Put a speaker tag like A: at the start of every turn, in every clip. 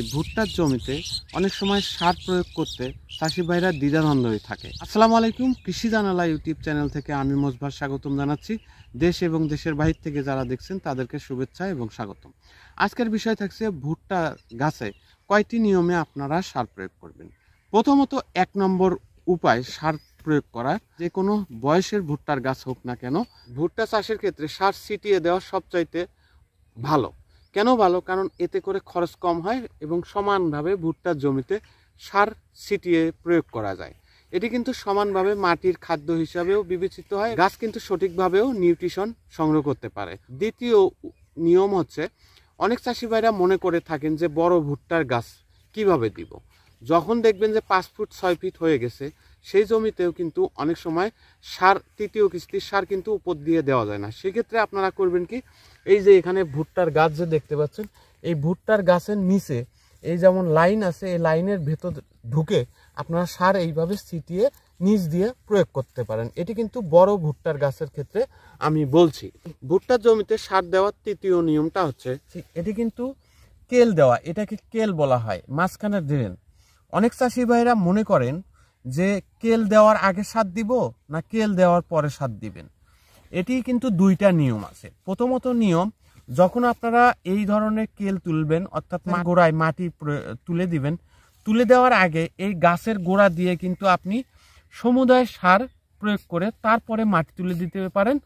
A: যে ভুট্টার জমিতে অনেক সময় সার প্রয়োগ করতে চাষি ভাইরা দ্বিধানন্দ হয়ে থাকে আসসালামু আলাইকুম কৃষি জানালা ইউটিউব চ্যানেল থেকে আমি মোজভার স্বাগতম জানাচ্ছি দেশ এবং দেশের বাহির থেকে যারা দেখছেন তাদেরকে শুভেচ্ছা এবং স্বাগতম আজকের বিষয় থাকছে ভুট্টা গাছে কয়টি নিয়মে আপনারা সার প্রয়োগ করবেন প্রথমত এক নম্বর উপায় সার প্রয়োগ করা যে কোনো বয়সের ভুট্টার গাছ হোক না কেন ভুট্টা চাষের ক্ষেত্রে সার ছিটিয়ে দেওয়া সবচাইতে ভালো কেন ভালো কারণ এতে করে খরচ কম হয় এবং সমানভাবে ভুট্টার জমিতে সার ছিটিয়ে প্রয়োগ করা যায় এটি কিন্তু সমানভাবে মাটির খাদ্য হিসাবেও বিবেচিত হয় গাছ কিন্তু সঠিকভাবেও নিউট্রিশন সংগ্রহ করতে পারে দ্বিতীয় নিয়ম হচ্ছে অনেক চাষি ভাইরা মনে করে থাকেন যে বড় ভুট্টার গাছ কিভাবে দিব যখন দেখবেন যে পাঁচ ফুট ছয় ফিট হয়ে গেছে সেই জমিতেও কিন্তু অনেক সময় সার তৃতীয় কিস্তির সার কিন্তু উপর দিয়ে দেওয়া যায় না সেক্ষেত্রে আপনারা করবেন কি এই যে এখানে ভুট্টার গাছ যে দেখতে পাচ্ছেন এই ভুট্টার গাছের নিচে এই যেমন লাইন আছে এই লাইনের ভেতর ঢুকে আপনারা সার এইভাবে ছিটিয়ে নিচ দিয়ে প্রয়োগ করতে পারেন এটি কিন্তু বড় ভুট্টার গাছের ক্ষেত্রে আমি বলছি ভুট্টার জমিতে সার দেওয়ার তৃতীয় নিয়মটা হচ্ছে এটি কিন্তু কেল দেওয়া এটাকে কেল বলা হয় মাঝখানে ড্রেন অনেক চাষি ভাইরা মনে করেন যে কেল দেওয়ার আগে সার দিব না কেল দেওয়ার পরে সার দিবেন এটি কিন্তু দুইটা নিয়ম আছে প্রথমত নিয়ম যখন আপনারা এই ধরনের কেল তুলবেন অর্থাৎ গোড়ায় মাটি তুলে দিবেন তুলে দেওয়ার আগে এই গাছের গোড়া দিয়ে কিন্তু আপনি সমুদায় সার প্রয়োগ করে তারপরে মাটি তুলে দিতে পারেন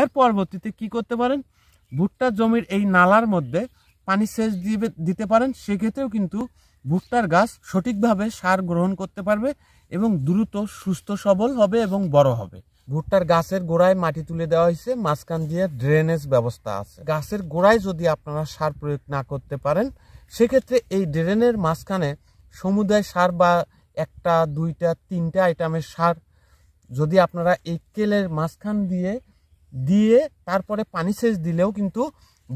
A: এর পরবর্তীতে কি করতে পারেন ভুট্টার জমির এই নালার মধ্যে পানি সেচ দিবে দিতে পারেন সেক্ষেত্রেও কিন্তু ভুট্টার গাছ সঠিকভাবে সার গ্রহণ করতে পারবে এবং দ্রুত সুস্থ সবল হবে এবং বড় হবে ভুট্টার গাছের গোড়ায় মাটি তুলে দেওয়া হয়েছে মাঝখান দিয়ে ড্রেনেজ ব্যবস্থা আছে গাছের গোড়ায় যদি আপনারা সার প্রয়োগ না করতে পারেন সেক্ষেত্রে এই ড্রেনের মাঝখানে সমুদায় সার বা একটা দুইটা তিনটা আইটেমের সার যদি আপনারা এই কেলের মাঝখান দিয়ে দিয়ে তারপরে পানি সেচ দিলেও কিন্তু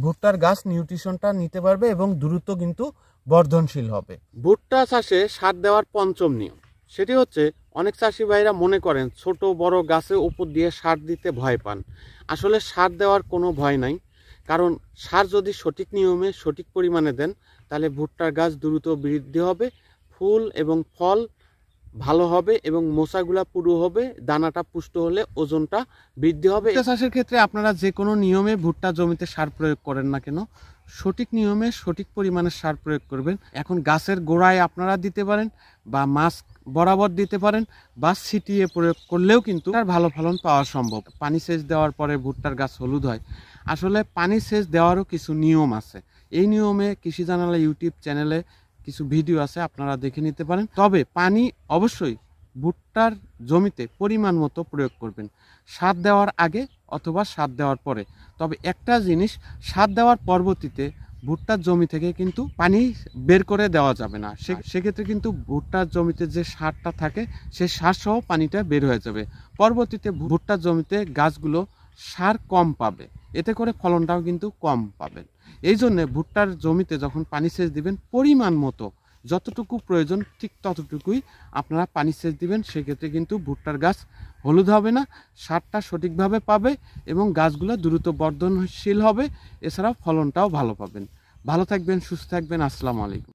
A: ভুট্টার গাছ নিউট্রিশনটা নিতে পারবে এবং দ্রুত কিন্তু বর্ধনশীল হবে ভুট্টা চাষে সার দেওয়ার পঞ্চম নিয়ম সেটি হচ্ছে অনেক চাষি ভাইরা মনে করেন ছোট বড় গাছে উপর দিয়ে সার দিতে ভয় পান আসলে সার দেওয়ার কোনো ভয় নাই কারণ সার যদি সঠিক নিয়মে সঠিক পরিমাণে দেন তাহলে ভুট্টার গাছ দ্রুত বৃদ্ধি হবে ফুল এবং ফল ভালো হবে এবং মোচাগুলা পুরু হবে দানাটা পুষ্ট হলে ওজনটা বৃদ্ধি হবে চাষের ক্ষেত্রে আপনারা যে কোনো নিয়মে ভুট্টা জমিতে সার প্রয়োগ করেন না কেন সঠিক নিয়মে সঠিক পরিমাণে সার প্রয়োগ করবেন এখন গাছের গোড়ায় আপনারা দিতে পারেন বা মাস্ক বরাবর দিতে পারেন বা ছিটিয়ে প্রয়োগ করলেও কিন্তু তার ভালো ফলন পাওয়া সম্ভব পানি সেচ দেওয়ার পরে ভুট্টার গাছ হলুদ হয় আসলে পানি সেচ দেওয়ারও কিছু নিয়ম আছে এই নিয়মে কৃষি জানালা ইউটিউব চ্যানেলে কিছু ভিডিও আছে আপনারা দেখে নিতে পারেন তবে পানি অবশ্যই ভুট্টার জমিতে পরিমাণ মতো প্রয়োগ করবেন সার দেওয়ার আগে অথবা সার দেওয়ার পরে তবে একটা জিনিস সার দেওয়ার পরবর্তীতে ভুট্টার জমি থেকে কিন্তু পানি বের করে দেওয়া যাবে না আচ্ছা। সেক্ষেত্রে কিন্তু ভুট্টার জমিতে যে সারটা থাকে সেই সার সহ পানিটা বের হয়ে যাবে পরবর্তীতে ভুট্টার জমিতে গাছগুলো সার কম পাবে এতে করে ফলনটাও কিন্তু কম পাবেন এই জন্যে ভুট্টার জমিতে যখন পানি সেচ দিবেন পরিমাণ মতো যতটুকু প্রয়োজন ঠিক ততটুকুই আপনারা পানি সেচ দিবেন সেক্ষেত্রে কিন্তু ভুট্টার গাছ হলুদ হবে না সারটা সঠিকভাবে পাবে এবং গাছগুলো দ্রুত বর্ধনশীল হবে এছাড়া ফলনটাও ভালো পাবেন ভালো থাকবেন সুস্থ থাকবেন আসসালামু আলাইকুম